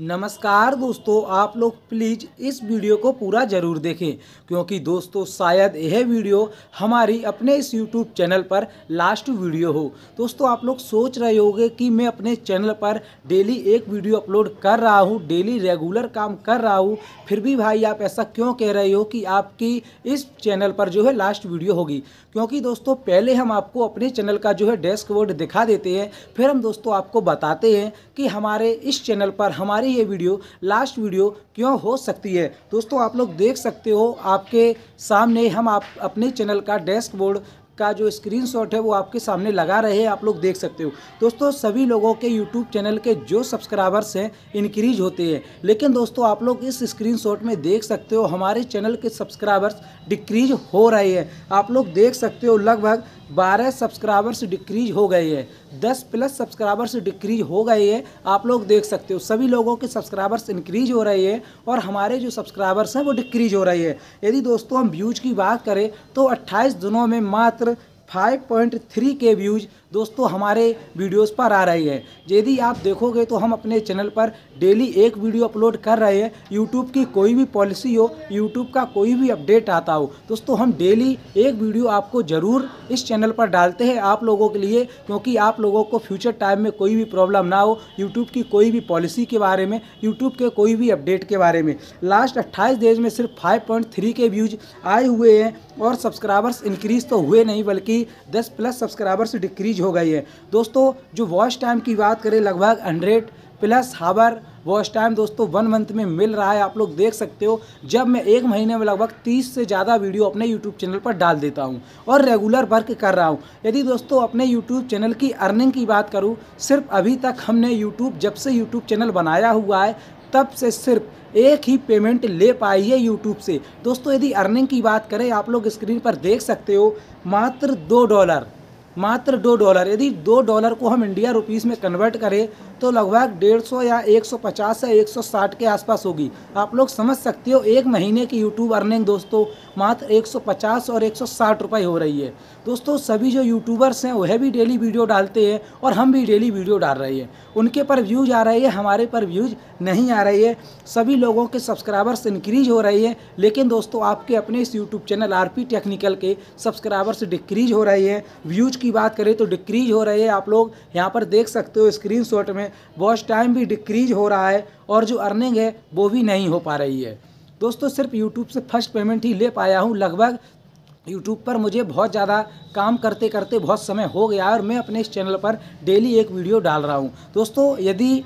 नमस्कार दोस्तों आप लोग प्लीज़ इस वीडियो को पूरा ज़रूर देखें क्योंकि दोस्तों शायद यह वीडियो हमारी अपने इस यूट्यूब चैनल पर लास्ट वीडियो हो दोस्तों आप लोग सोच रहे होंगे कि मैं अपने चैनल पर डेली एक वीडियो अपलोड कर रहा हूं डेली रेगुलर काम कर रहा हूं फिर भी भाई आप ऐसा क्यों कह रहे हो कि आपकी इस चैनल पर जो है लास्ट वीडियो होगी क्योंकि दोस्तों पहले हम आपको अपने चैनल का जो है डेस्क दिखा देते हैं फिर हम दोस्तों आपको बताते हैं कि हमारे इस चैनल पर हमारे हमारी ये वीडियो लास्ट वीडियो क्यों हो सकती है दोस्तों आप लोग देख सकते हो आपके सामने हम आप अपने चैनल का डैशबोर्ड का जो स्क्रीनशॉट है वो आपके सामने लगा रहे हैं आप लोग देख सकते हो दोस्तों सभी लोगों के यूट्यूब चैनल के जो सब्सक्राइबर्स हैं इंक्रीज होते हैं लेकिन दोस्तों आप लोग इस स्क्रीनशॉट में देख सकते हो हमारे चैनल के सब्सक्राइबर्स डिक्रीज हो रहे हैं आप लोग देख सकते हो लगभग बारह सब्सक्राइबर्स डिक्रीज हो गए हैं दस प्लस सब्सक्राइबर्स डिक्रीज हो गए हैं आप लोग देख सकते हो सभी लोगों के सब्सक्राइबर्स इंक्रीज हो रहे हैं और हमारे जो सब्सक्राइबर्स हैं वो डिक्रीज हो रही है यदि दोस्तों हम व्यूज़ की बात करें तो अट्ठाईस दिनों में मात्र 5.3 के व्यूज़ दोस्तों हमारे वीडियोस पर आ रही है यदि आप देखोगे तो हम अपने चैनल पर डेली एक वीडियो अपलोड कर रहे हैं यूट्यूब की कोई भी पॉलिसी हो यूट्यूब का कोई भी अपडेट आता हो दोस्तों हम डेली एक वीडियो आपको ज़रूर इस चैनल पर डालते हैं आप लोगों के लिए क्योंकि आप लोगों को फ्यूचर टाइम में कोई भी प्रॉब्लम ना हो यूट्यूब की कोई भी पॉलिसी के बारे में यूट्यूब के कोई भी अपडेट के बारे में लास्ट अट्ठाईस डेज में सिर्फ फाइव के व्यूज़ आए हुए हैं और सब्सक्राइबर्स इंक्रीज़ तो हुए नहीं बल्कि दस प्लस सब्सक्राइबर्स डिक्रीज हो गई है दोस्तों जो वॉच टाइम की बात करें लगभग hundred plus hour watch time दोस्तों वन मंथ में मिल रहा है आप लोग देख सकते हो जब मैं एक महीने में लगभग तीस से ज़्यादा वीडियो अपने यूट्यूब चैनल पर डाल देता हूं और रेगुलर वर्क कर रहा हूँ यदि दोस्तों अपने यूट्यूब चैनल की अर्निंग की बात करूँ सिर्फ अभी तक हमने यूट्यूब जब से यूट्यूब चैनल बनाया हुआ है तब से सिर्फ एक ही पेमेंट ले पाई है यूट्यूब से दोस्तों यदि अर्निंग की बात करें आप लोग स्क्रीन पर देख सकते हो मात्र दो डॉलर मात्र दो डॉलर यदि दो डॉलर को हम इंडिया रुपीज़ में कन्वर्ट करें तो लगभग 150 या 150 से 160 के आसपास होगी आप लोग समझ सकते हो एक महीने की यूट्यूब अर्निंग दोस्तों मात्र 150 और 160 रुपए हो रही है दोस्तों सभी जो यूट्यूबर्स हैं वह भी डेली वीडियो डालते हैं और हम भी डेली वीडियो डाल रहे हैं उनके पर व्यूज़ आ रही है हमारे पर व्यूज़ नहीं आ रही है सभी लोगों के सब्सक्राइबर्स इंक्रीज हो रही है लेकिन दोस्तों आपके अपने इस यूट्यूब चैनल आर टेक्निकल के सब्सक्राइबर्स डिक्रीज हो रही है व्यूज़ की बात करें तो डिक्रीज हो रही है आप लोग यहाँ पर देख सकते हो स्क्रीन में वॉच टाइम भी डिक्रीज हो रहा है और जो अर्निंग है वो भी नहीं हो पा रही है दोस्तों सिर्फ यूट्यूब से फर्स्ट पेमेंट ही ले पाया हूँ लगभग यूट्यूब पर मुझे बहुत ज़्यादा काम करते करते बहुत समय हो गया और मैं अपने इस चैनल पर डेली एक वीडियो डाल रहा हूँ दोस्तों यदि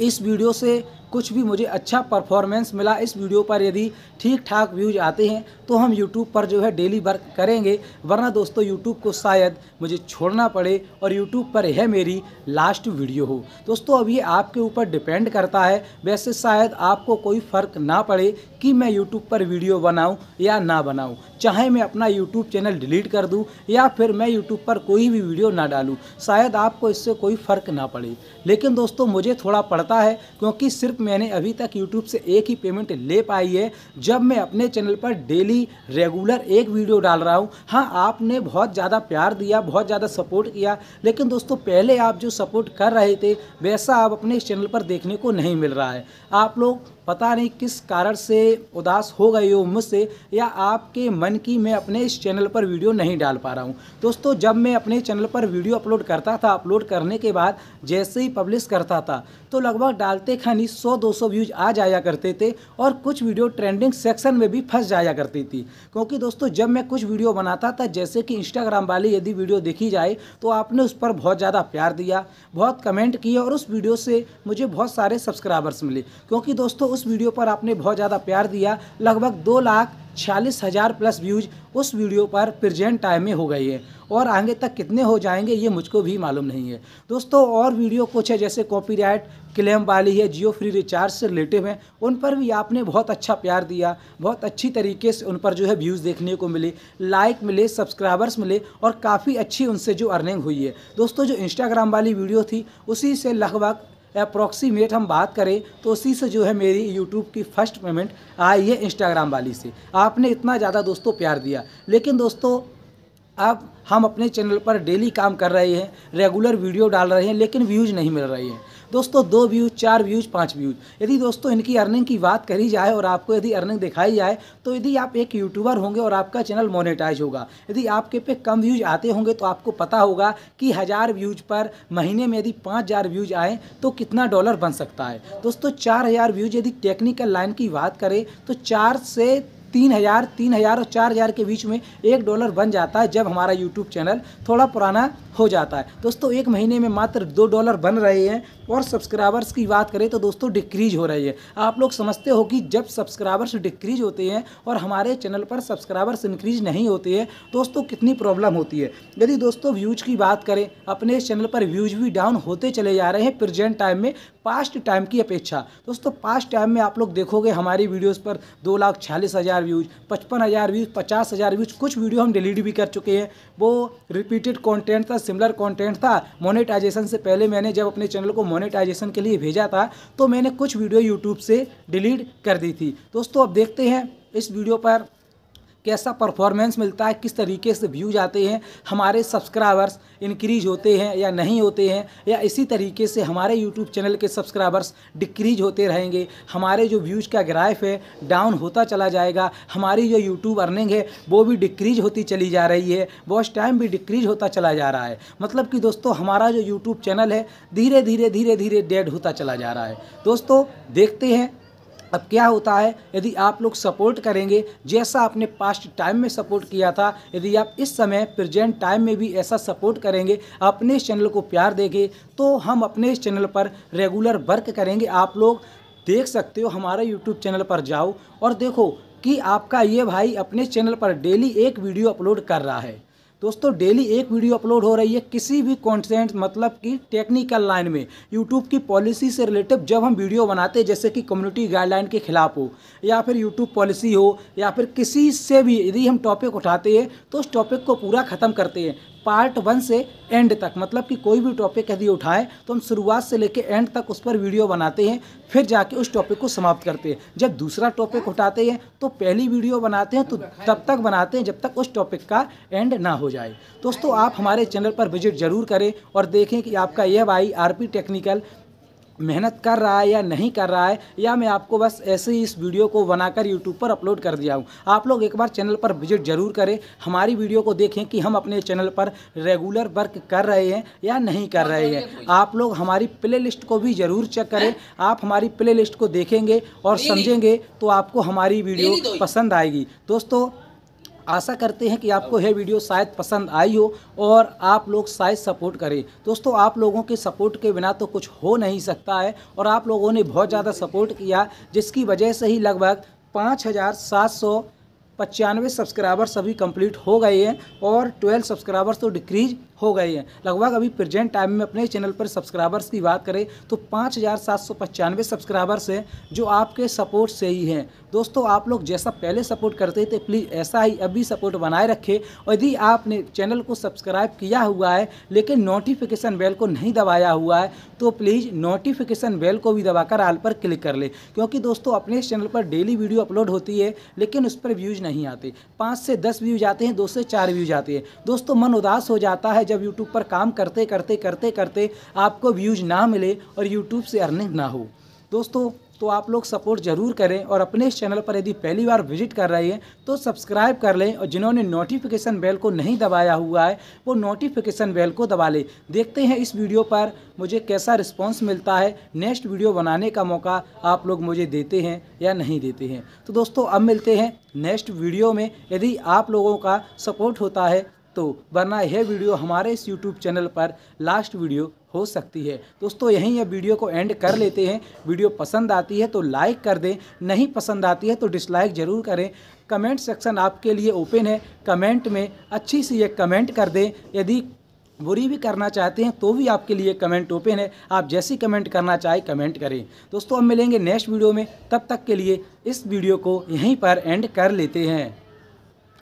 इस वीडियो से कुछ भी मुझे अच्छा परफॉर्मेंस मिला इस वीडियो पर यदि ठीक ठाक व्यूज आते हैं तो हम यूट्यूब पर जो है डेली वर्क करेंगे वरना दोस्तों यूट्यूब को शायद मुझे छोड़ना पड़े और यूट्यूब पर यह मेरी लास्ट वीडियो हो दोस्तों अब ये आपके ऊपर डिपेंड करता है वैसे शायद आपको कोई फ़र्क ना पड़े कि मैं यूट्यूब पर वीडियो बनाऊँ या ना बनाऊँ चाहे मैं अपना यूट्यूब चैनल डिलीट कर दूँ या फिर मैं यूट्यूब पर कोई भी वीडियो ना डालूँ शायद आपको इससे कोई फ़र्क ना पड़े लेकिन दोस्तों मुझे थोड़ा पड़ता जाता है क्योंकि सिर्फ मैंने अभी तक यूट्यूब से एक ही पेमेंट ले पाई है जब मैं अपने चैनल पर डेली रेगुलर एक वीडियो डाल रहा हूँ हाँ आपने बहुत ज़्यादा प्यार दिया बहुत ज़्यादा सपोर्ट किया लेकिन दोस्तों पहले आप जो सपोर्ट कर रहे थे वैसा आप अपने इस चैनल पर देखने को नहीं मिल रहा है आप लोग पता नहीं किस कारण से उदास हो गए हो मुझसे या आपके मन की मैं अपने इस चैनल पर वीडियो नहीं डाल पा रहा हूँ दोस्तों जब मैं अपने चैनल पर वीडियो अपलोड करता था अपलोड करने के बाद जैसे ही पब्लिश करता था तो लगभग डालते खानी सौ दो सौ व्यूज आ जाया करते थे और कुछ वीडियो ट्रेंडिंग सेक्शन में भी फंस जाया करती थी क्योंकि दोस्तों जब मैं कुछ वीडियो बनाता था जैसे कि इंस्टाग्राम वाली यदि वीडियो देखी जाए तो आपने उस पर बहुत ज़्यादा प्यार दिया बहुत कमेंट किए और उस वीडियो से मुझे बहुत सारे सब्सक्राइबर्स मिले क्योंकि दोस्तों उस वीडियो पर आपने बहुत ज़्यादा प्यार दिया लगभग दो लाख छियालीस हज़ार प्लस व्यूज़ उस वीडियो पर प्रेजेंट टाइम में हो गई है और आगे तक कितने हो जाएंगे ये मुझको भी मालूम नहीं है दोस्तों और वीडियो कुछ है जैसे कॉपीराइट क्लेम वाली है जियो फ्री रिचार्ज से रिलेटिव हैं उन पर भी आपने बहुत अच्छा प्यार दिया बहुत अच्छी तरीके से उन पर जो है व्यूज़ देखने को मिले लाइक मिले सब्सक्राइबर्स मिले और काफ़ी अच्छी उनसे जो अर्निंग हुई है दोस्तों जो इंस्टाग्राम वाली वीडियो थी उसी से लगभग अप्रॉक्सीमेट हम बात करें तो उसी से जो है मेरी यूट्यूब की फ़र्स्ट पेमेंट आई है इंस्टाग्राम वाली से आपने इतना ज़्यादा दोस्तों प्यार दिया लेकिन दोस्तों अब हम अपने चैनल पर डेली काम कर रहे हैं रेगुलर वीडियो डाल रहे हैं लेकिन व्यूज़ नहीं मिल रही हैं दोस्तों दो व्यूज़ चार व्यूज़ पाँच व्यूज़ यदि दोस्तों इनकी अर्निंग की बात करी जाए और आपको यदि अर्निंग दिखाई जाए तो यदि आप एक यूट्यूबर होंगे और आपका चैनल मोनेटाइज होगा यदि आपके पे कम व्यूज़ आते होंगे तो आपको पता होगा कि हज़ार व्यूज़ पर महीने में यदि पाँच हज़ार व्यूज़ आए तो कितना डॉलर बन सकता है दोस्तों चार हज़ार व्यूज़ यदि टेक्निकल लाइन की बात करें तो चार से तीन हज़ार तीन हज़ार और चार हज़ार के बीच में एक डॉलर बन जाता है जब हमारा यूट्यूब चैनल थोड़ा पुराना हो जाता है दोस्तों एक महीने में मात्र दो डॉलर बन रहे हैं और सब्सक्राइबर्स की बात करें तो दोस्तों डिक्रीज हो रही है आप लोग समझते हो कि जब सब्सक्राइबर्स डिक्रीज होते हैं और हमारे चैनल पर सब्सक्राइबर्स इंक्रीज नहीं होते हैं दोस्तों कितनी प्रॉब्लम होती है यदि दोस्तों व्यूज़ की बात करें अपने चैनल पर व्यूज़ भी डाउन होते चले जा रहे हैं प्रजेंट टाइम में पास्ट टाइम की अपेक्षा दोस्तों पास्ट टाइम में आप लोग देखोगे हमारी वीडियोज़ पर दो लाख छियालीस हज़ार व्यूज़ पचपन हज़ार व्यूज़ पचास हज़ार व्यूज़ कुछ वीडियो हम डिलीट भी कर चुके हैं वो रिपीटेड कॉन्टेंट था सिमिलर कॉन्टेंट था मोनेटाइजेशन से पहले मैंने जब अपने चैनल को मोनेटाइजेशन के लिए भेजा था तो मैंने कुछ वीडियो यूट्यूब से डिलीट कर दी थी दोस्तों अब देखते हैं इस वीडियो पर कैसा परफॉर्मेंस मिलता है किस तरीके से व्यूज आते हैं हमारे सब्सक्राइबर्स इंक्रीज होते हैं या नहीं होते हैं या इसी तरीके से हमारे यूट्यूब चैनल के सब्सक्राइबर्स डिक्रीज होते रहेंगे हमारे जो व्यूज़ का ग्राफ है डाउन होता चला जाएगा हमारी जो यूट्यूब अर्निंग है वो भी डिक्रीज होती चली जा रही है वॉच टाइम भी डिक्रीज होता चला जा रहा है मतलब कि दोस्तों हमारा जो यूट्यूब चैनल है धीरे धीरे धीरे धीरे डेड होता चला जा रहा है दोस्तों देखते हैं अब क्या होता है यदि आप लोग सपोर्ट करेंगे जैसा आपने पास्ट टाइम में सपोर्ट किया था यदि आप इस समय प्रेजेंट टाइम में भी ऐसा सपोर्ट करेंगे अपने इस चैनल को प्यार देंगे तो हम अपने इस चैनल पर रेगुलर वर्क करेंगे आप लोग देख सकते हो हमारे यूट्यूब चैनल पर जाओ और देखो कि आपका ये भाई अपने चैनल पर डेली एक वीडियो अपलोड कर रहा है दोस्तों डेली एक वीडियो अपलोड हो रही है किसी भी कंटेंट मतलब कि टेक्निकल लाइन में यूट्यूब की पॉलिसी से रिलेटेड जब हम वीडियो बनाते हैं जैसे कि कम्युनिटी गाइडलाइन के खिलाफ हो या फिर यूट्यूब पॉलिसी हो या फिर किसी से भी यदि हम टॉपिक उठाते हैं तो उस टॉपिक को पूरा ख़त्म करते हैं पार्ट वन से एंड तक मतलब कि कोई भी टॉपिक यदि उठाए तो हम शुरुआत से लेकर एंड तक उस पर वीडियो बनाते हैं फिर जाके उस टॉपिक को समाप्त करते हैं जब दूसरा टॉपिक उठाते हैं तो पहली वीडियो बनाते हैं तो तब तक बनाते हैं जब तक उस टॉपिक का एंड ना हो जाए दोस्तों आप हमारे चैनल पर विजिट ज़रूर करें और देखें कि आपका यह भाई आर टेक्निकल मेहनत कर रहा है या नहीं कर रहा है या मैं आपको बस ऐसे ही इस वीडियो को बनाकर यूट्यूब पर अपलोड कर दिया हूँ आप लोग एक बार चैनल पर विजिट जरूर करें हमारी वीडियो को देखें कि हम अपने चैनल पर रेगुलर वर्क कर रहे हैं या नहीं कर रहे हैं आप लोग हमारी प्ले लिस्ट को भी ज़रूर चेक करें आप हमारी प्ले लिस्ट को देखेंगे और समझेंगे तो आपको हमारी वीडियो पसंद आएगी दोस्तों आशा करते हैं कि आपको यह वीडियो शायद पसंद आई हो और आप लोग शायद सपोर्ट करें दोस्तों आप लोगों के सपोर्ट के बिना तो कुछ हो नहीं सकता है और आप लोगों ने बहुत ज़्यादा सपोर्ट किया जिसकी वजह से ही लगभग पाँच हज़ार सात सौ पचानवे सब्सक्राइबर सभी कंप्लीट हो गए हैं और 12 सब्सक्राइबर्स तो डिक्रीज हो गए हैं लगभग अभी प्रेजेंट टाइम में अपने चैनल पर सब्सक्राइबर्स की बात करें तो पाँच हज़ार सात सौ पचानवे सब्सक्राइबर्स हैं जो आपके सपोर्ट से ही हैं दोस्तों आप लोग जैसा पहले सपोर्ट करते थे प्लीज़ ऐसा ही अभी सपोर्ट बनाए रखे और यदि आपने चैनल को सब्सक्राइब किया हुआ है लेकिन नोटिफिकेशन बेल को नहीं दबाया हुआ है तो प्लीज़ नोटिफिकेशन बेल को भी दबाकर आल पर क्लिक कर ले क्योंकि दोस्तों अपने इस चैनल पर डेली वीडियो अपलोड होती है लेकिन उस पर व्यूज़ नहीं आते पाँच से दस व्यूज आते हैं दो से चार व्यूज आते हैं दोस्तों मन उदास हो जाता है जब यूट्यूब पर काम करते करते करते करते आपको व्यूज ना मिले और यूट्यूब से अर्निंग ना हो दोस्तों तो आप लोग सपोर्ट ज़रूर करें और अपने इस चैनल पर यदि पहली बार विजिट कर रहे हैं तो सब्सक्राइब कर लें और जिन्होंने नोटिफिकेशन बेल को नहीं दबाया हुआ है वो नोटिफिकेशन बेल को दबा लें देखते हैं इस वीडियो पर मुझे कैसा रिस्पॉन्स मिलता है नेक्स्ट वीडियो बनाने का मौका आप लोग मुझे देते हैं या नहीं देते हैं तो दोस्तों अब मिलते हैं नेक्स्ट वीडियो में यदि आप लोगों का सपोर्ट होता है तो वरना यह वीडियो हमारे इस यूट्यूब चैनल पर लास्ट वीडियो हो सकती है दोस्तों यहीं यह वीडियो को एंड कर लेते हैं वीडियो पसंद आती है तो लाइक कर दें नहीं पसंद आती है तो डिसलाइक ज़रूर करें कमेंट सेक्शन आपके लिए ओपन है कमेंट में अच्छी सी एक कमेंट कर दें यदि बुरी भी करना चाहते हैं तो भी आपके लिए कमेंट ओपन है आप जैसी कमेंट करना चाहे कमेंट करें दोस्तों हम मिलेंगे नेक्स्ट वीडियो में तब तक के लिए इस वीडियो को यहीं पर एंड कर लेते हैं